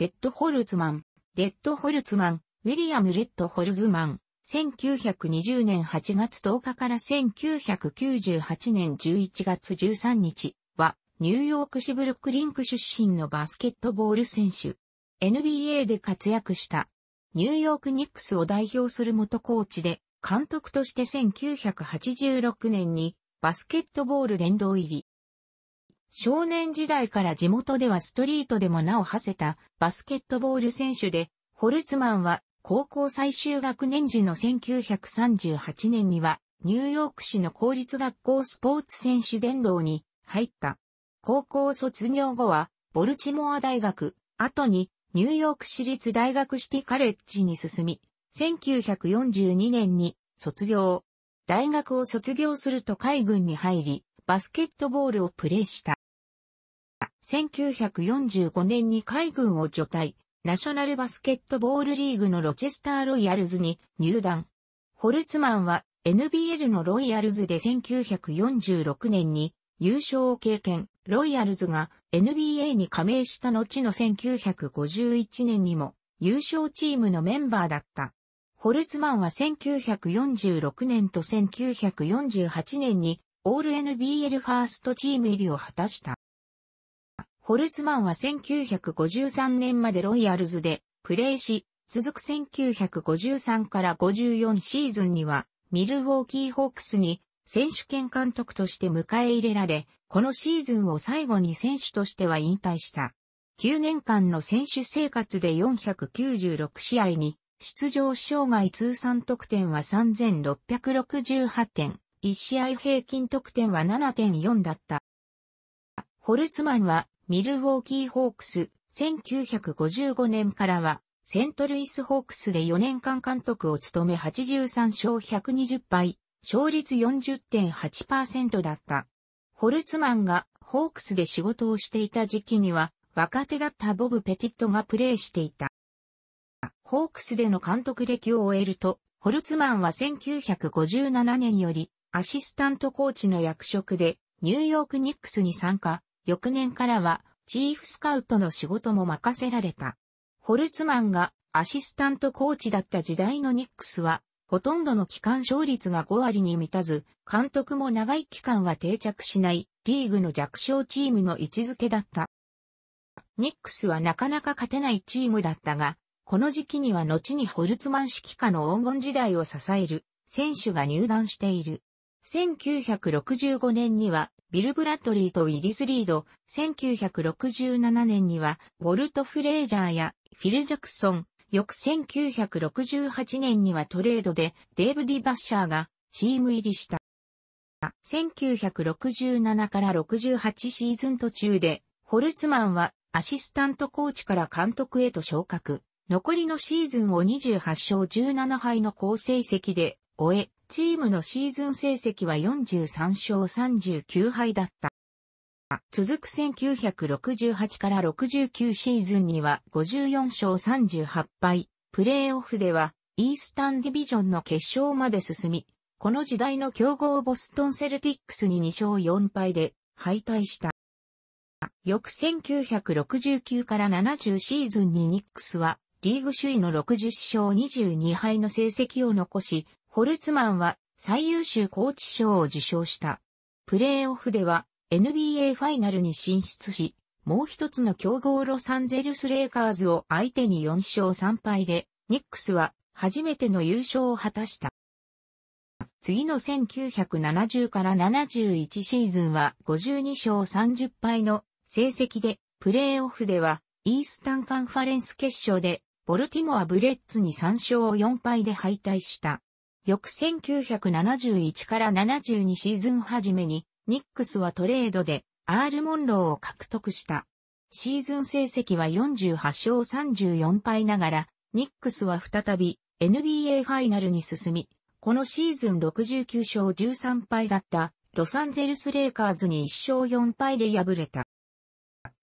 レッドホルツマン、レッドホルツマン、ウィリアム・レッドホルズマン、1920年8月10日から1998年11月13日は、ニューヨークシブルックリンク出身のバスケットボール選手。NBA で活躍した。ニューヨークニックスを代表する元コーチで、監督として1986年にバスケットボール殿堂入り。少年時代から地元ではストリートでも名を馳せたバスケットボール選手で、ホルツマンは高校最終学年時の1938年にはニューヨーク市の公立学校スポーツ選手伝道に入った。高校卒業後はボルチモア大学、後にニューヨーク市立大学シティカレッジに進み、1942年に卒業。大学を卒業すると海軍に入り、バスケットボールをプレーした。1945年に海軍を除隊、ナショナルバスケットボールリーグのロチェスターロイヤルズに入団。ホルツマンは NBL のロイヤルズで1946年に優勝を経験。ロイヤルズが NBA に加盟した後の1951年にも優勝チームのメンバーだった。ホルツマンは1946年と1948年にオール NBL ファーストチーム入りを果たした。ホルツマンは1953年までロイヤルズでプレーし、続く1953から54シーズンには、ミルウォーキーホークスに選手権監督として迎え入れられ、このシーズンを最後に選手としては引退した。9年間の選手生活で496試合に出場障害通算得点は3668点、1試合平均得点は7.4だった。ホルツマンはミルウォーキーホークス、1955年からは、セントルイスホークスで4年間監督を務め83勝120敗、勝率40.8%だった。ホルツマンがホークスで仕事をしていた時期には、若手だったボブ・ペティットがプレーしていた。ホークスでの監督歴を終えると、ホルツマンは1957年よりアシスタントコーチの役職でニューヨークニックスに参加、翌年からはチーフスカウトの仕事も任せられた。ホルツマンがアシスタントコーチだった時代のニックスは、ほとんどの期間勝率が5割に満たず、監督も長い期間は定着しない、リーグの弱小チームの位置づけだった。ニックスはなかなか勝てないチームだったが、この時期には後にホルツマン指揮下の黄金時代を支える選手が入団している。1965年にはビル・ブラッドリーとウィリス・リード、1967年にはウォルト・フレージャーやフィル・ジャクソン、翌1968年にはトレードでデーブ・ディ・バッシャーがチーム入りした。1967から68シーズン途中で、ホルツマンはアシスタントコーチから監督へと昇格。残りのシーズンを28勝17敗の好成績で終え、チームのシーズン成績は43勝39敗だった。続く1968から69シーズンには54勝38敗、プレーオフではイースタンディビジョンの決勝まで進み、この時代の強豪ボストンセルティックスに2勝4敗で敗退した。翌1969から70シーズンにニックスはリーグ首位の60勝22敗の成績を残し、ホルツマンは最優秀コーチ賞を受賞した。プレーオフでは NBA ファイナルに進出し、もう一つの強豪ロサンゼルスレイカーズを相手に4勝3敗で、ニックスは初めての優勝を果たした。次の1970から71シーズンは52勝30敗の成績で、プレーオフではイースタンカンファレンス決勝で、ボルティモア・ブレッツに3勝4敗で敗退した。翌1971から72シーズン初めに、ニックスはトレードで、アール・モンローを獲得した。シーズン成績は48勝34敗ながら、ニックスは再び NBA ファイナルに進み、このシーズン69勝13敗だったロサンゼルス・レイカーズに1勝4敗で敗れた。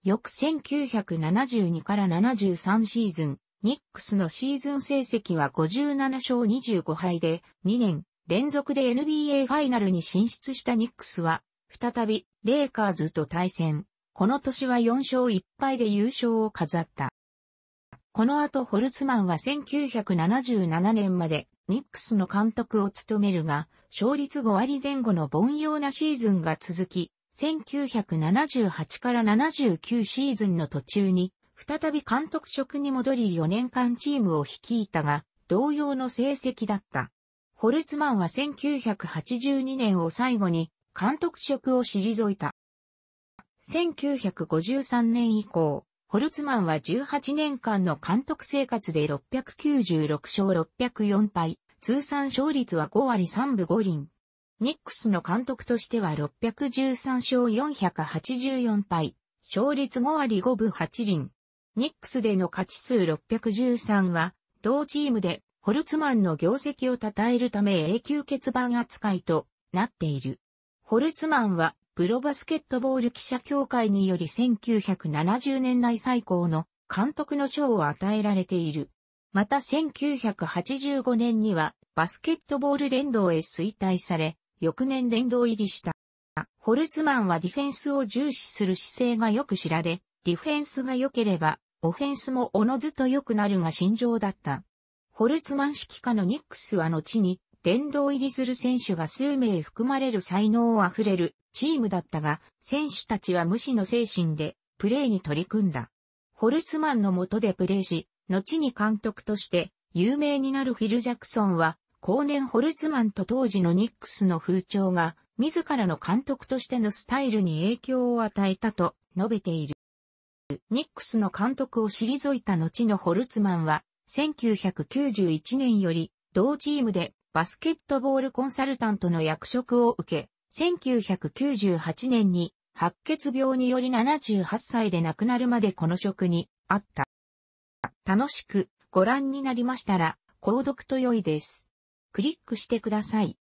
翌1972から73シーズン、ニックスのシーズン成績は57勝25敗で、2年連続で NBA ファイナルに進出したニックスは、再びレイカーズと対戦。この年は4勝1敗で優勝を飾った。この後ホルツマンは1977年までニックスの監督を務めるが、勝率5割前後の凡庸なシーズンが続き、1978から79シーズンの途中に再び監督職に戻り4年間チームを率いたが、同様の成績だった。ホルツマンは1982年を最後に監督職を退いた。1953年以降、ホルツマンは18年間の監督生活で696勝604敗、通算勝率は5割3分5厘。ニックスの監督としては613勝484敗、勝率5割5分8厘。ニックスでの勝ち数613は、同チームでホルツマンの業績を称えるため永久欠番扱いとなっている。ホルツマンは、プロバスケットボール記者協会により1970年代最高の監督の賞を与えられている。また1985年にはバスケットボール殿堂へ衰退され、翌年殿堂入りした。ホルツマンはディフェンスを重視する姿勢がよく知られ、ディフェンスが良ければオフェンスもおのずと良くなるが心情だった。ホルツマン式下のニックスは後に、殿堂入りする選手が数名含まれる才能あふれるチームだったが、選手たちは無視の精神でプレーに取り組んだ。ホルツマンの下でプレーし、後に監督として有名になるフィル・ジャクソンは、後年ホルツマンと当時のニックスの風潮が、自らの監督としてのスタイルに影響を与えたと述べている。ニックスの監督を退いた後のホルツマンは、1991年より同チームでバスケットボールコンサルタントの役職を受け、1998年に白血病により78歳で亡くなるまでこの職にあった。楽しくご覧になりましたら、購読と良いです。クリックしてください。